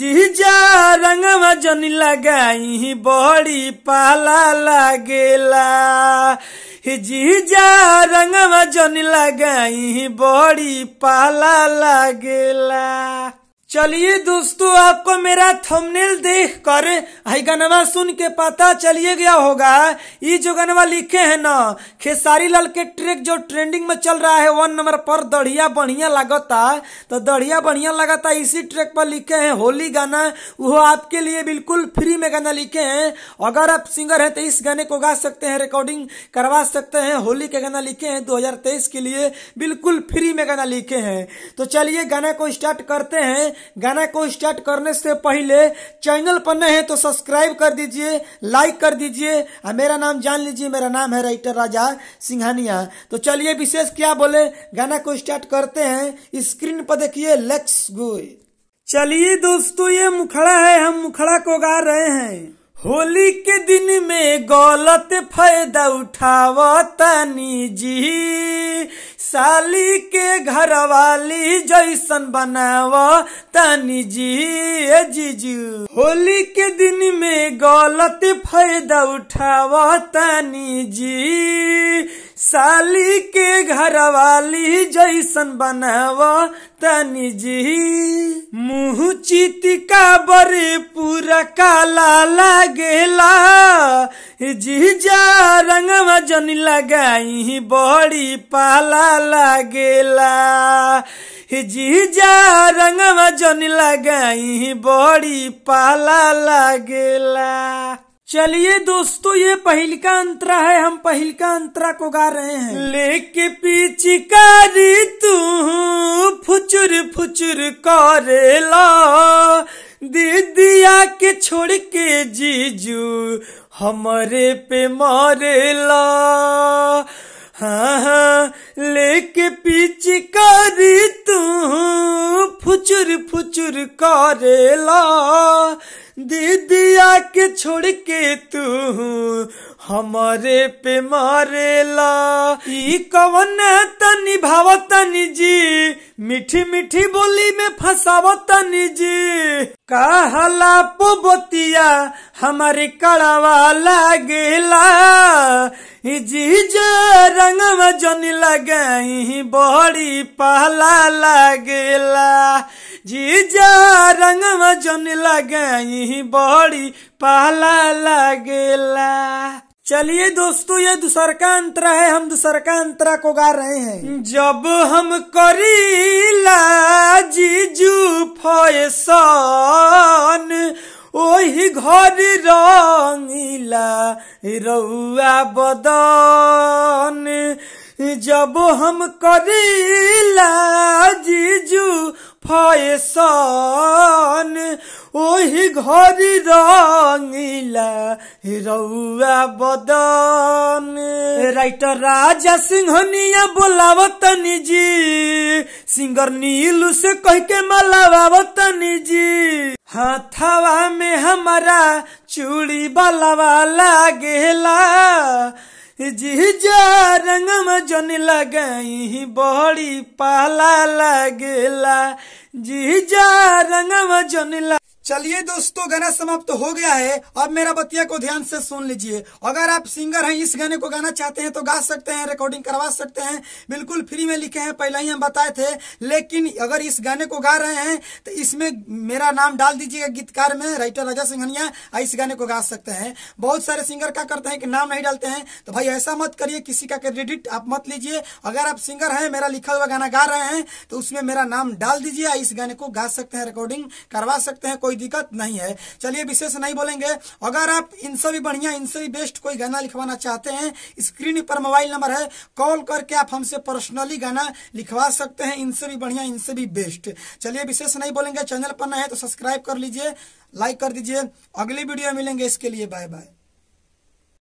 जीजा रंग जनी लगाई बड़ी पाला लागेला जीजा रंग जनी लगाई बड़ी पाला लगेला चलिए दोस्तों आपको मेरा थंबनेल देखकर हई गनवा सुन के पता चलिए गया होगा ये जो गनवा लिखे हैं ना खेसारी लाल के ट्रैक जो ट्रेंडिंग में चल रहा है वन नंबर पर दढ़िया बढ़िया लागता तो दढ़िया बढ़िया लागता इसी ट्रैक पर लिखे हैं होली गाना वो आपके लिए बिल्कुल फ्री में गाना लिखे हैं अगर आप सिंगर हैं तो इस गाने को गा सकते हैं रिकॉर्डिंग करवा सकते हैं होली के गाना लिखे हैं दो के लिए बिल्कुल फ्री में गाना लिखे हैं तो चलिए गाना को स्टार्ट करते हैं गाना को स्टार्ट करने से पहले चैनल पर नए हैं तो सब्सक्राइब कर दीजिए लाइक कर दीजिए और हाँ, मेरा नाम जान लीजिए मेरा नाम है राइटर राजा सिंघानिया तो चलिए विशेष क्या बोले गाना को स्टार्ट करते हैं स्क्रीन पर देखिए लेट्स गो चलिए दोस्तों ये मुखड़ा है हम मुखड़ा को गा रहे हैं होली के दिन में गलत फायदा उठावतनी जी साली के घर वाली जैसन बनाव तनी जी जीजू होली के दिन में गलत फायदा उठाव तनी जी साली के घर वाली जैसन बनाव तनी जी मुँह चित का बड़े पूरा काला लगेला जीजा रंग जन लगाई बड़ी पाला लगेला जीजा रंग जन लगाई बड़ी पाला लगेला चलिए दोस्तों ये पहल का अंतरा है हम पहल का अंतरा को गा रहे हैं लेके पिचकारी तू फुचुर फुचुर लो दीदिया के छोड़ के जीजू हमारे पे मारे ला हाँ, हाँ लेके करी तू फुचुर फुचुर करेला दीदिया के छोड़ के तू हमारे पे मारेला कवन तनी भावतनी जी मीठी मीठी बोली में फंसावतनी जी कहला पोबतिया हमारी कड़वा लागला जी जो रंग जन लगे बड़ी पहला लागला जी जो में जन लगे बड़ी पहला लागला चलिए दोस्तों ये दूसर का अंतरा है हम दूसर का अंतरा को गा रहे हैं जब हम करीला जीजू फैसन ओही घर रंगीला रउआ बदन जब हम करीला जीजू फैसन ओही घर रंग हिरौआ बदन राइटर राजा सिंहनिया बोलावत निजी सिंगर नीलू से कह के मलावावत निजी हाथावा में हमारा चूड़ी बलावा लागेला जीजा रंगम जन लगाई बड़ी पाला लगेला रंग रंगम जन चलिए दोस्तों गाना समाप्त तो हो गया है अब मेरा बतिया को ध्यान से सुन लीजिए अगर आप सिंगर हैं इस गाने को गाना चाहते हैं तो गा सकते हैं रिकॉर्डिंग करवा सकते हैं बिल्कुल फ्री में लिखे हैं पहले ही हम बताए थे लेकिन अगर इस गाने को गा रहे हैं तो इसमें मेरा नाम डाल दीजिएगा गीतकार में राइटर राजा सिंघनिया इस गाने को गा सकते हैं बहुत सारे सिंगर क्या करते हैं कि नाम नहीं डालते हैं तो भाई ऐसा मत करिए किसी का क्रेडिट आप मत लीजिए अगर आप सिंगर हैं मेरा लिखा हुआ गाना गा रहे हैं तो उसमें मेरा नाम डाल दीजिए इस गाने को गा सकते हैं रिकॉर्डिंग करवा सकते हैं कोई कोई दिक्कत नहीं है चलिए विशेष नहीं बोलेंगे अगर आप इनसे भी बढ़िया इनसे भी बेस्ट कोई गाना लिखवाना चाहते हैं स्क्रीन पर मोबाइल नंबर है कॉल करके आप हमसे पर्सनली गाना लिखवा सकते हैं इनसे भी बढ़िया इनसे भी बेस्ट चलिए विशेष नहीं बोलेंगे चैनल पर न तो सब्सक्राइब कर लीजिए लाइक कर दीजिए अगली वीडियो मिलेंगे इसके लिए बाय बाय